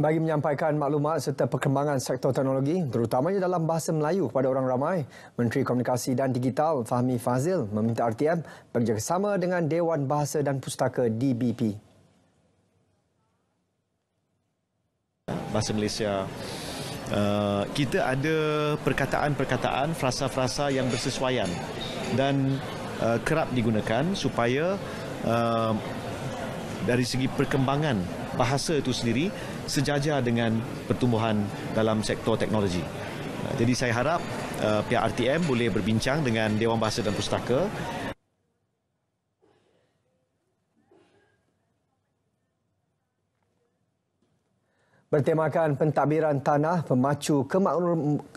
bagi menyampaikan maklumat serta perkembangan sektor teknologi terutamanya dalam bahasa Melayu kepada orang ramai, Menteri Komunikasi dan Digital Fahmi Fazil meminta RTM bekerjasama dengan Dewan Bahasa dan Pustaka DBP. Bahasa Malaysia, uh, kita ada perkataan-perkataan, frasa-frasa yang bersesuaian dan uh, kerap digunakan supaya uh, dari segi perkembangan bahasa itu sendiri sejajar dengan pertumbuhan dalam sektor teknologi. Jadi saya harap uh, pihak RTM boleh berbincang dengan Dewan Bahasa dan Pustaka. Bertemakan pentadbiran tanah pemacu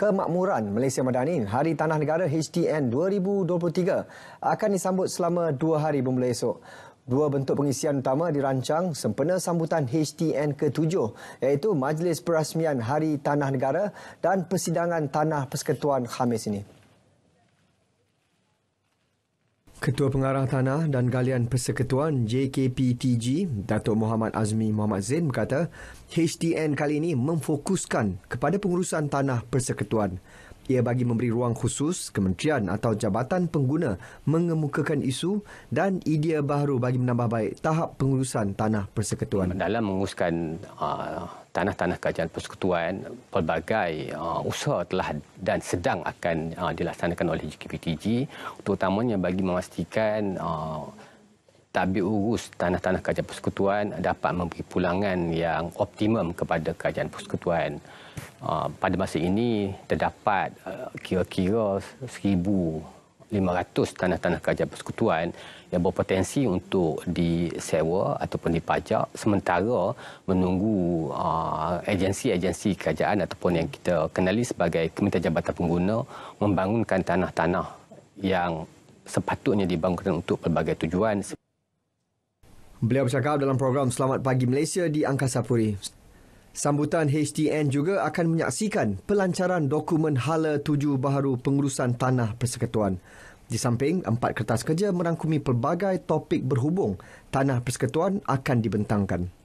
kemakmuran Malaysia Madani, Hari Tanah Negara HTN 2023 akan disambut selama dua hari bermula esok. Dua bentuk pengisian utama dirancang sempena sambutan HTN ke-7 iaitu Majlis Perasmian Hari Tanah Negara dan Persidangan Tanah Persekutuan Khamis ini. Ketua Pengarah Tanah dan Galian Persekutuan JKPTG, Datuk Muhammad Azmi Muhammad Zain berkata, HTN kali ini memfokuskan kepada pengurusan tanah persekutuan. Ia bagi memberi ruang khusus kementerian atau jabatan pengguna mengemukakan isu dan idea baru bagi menambah baik tahap pengurusan tanah persekutuan. Dalam menguruskan uh, tanah-tanah kajian persekutuan, pelbagai uh, usaha telah dan sedang akan uh, dilaksanakan oleh GKPTG terutamanya bagi memastikan uh, tabir urus tanah-tanah kerajaan persekutuan dapat memberi pulangan yang optimum kepada kerajaan persekutuan. Ah, pada masa ini, terdapat ah, kira-kira 1,500 tanah-tanah kerajaan persekutuan yang berpotensi untuk disewa ataupun dipajak sementara menunggu ah, agensi-agensi kerajaan ataupun yang kita kenali sebagai Kementerian Jabatan Pengguna membangunkan tanah-tanah yang sepatutnya dibangunkan untuk pelbagai tujuan Beliau bercakap dalam program Selamat Pagi Malaysia di Angkasa Puri. Sambutan HTN juga akan menyaksikan pelancaran dokumen hala tujuh baharu pengurusan tanah persekutuan. Di samping, empat kertas kerja merangkumi pelbagai topik berhubung tanah persekutuan akan dibentangkan.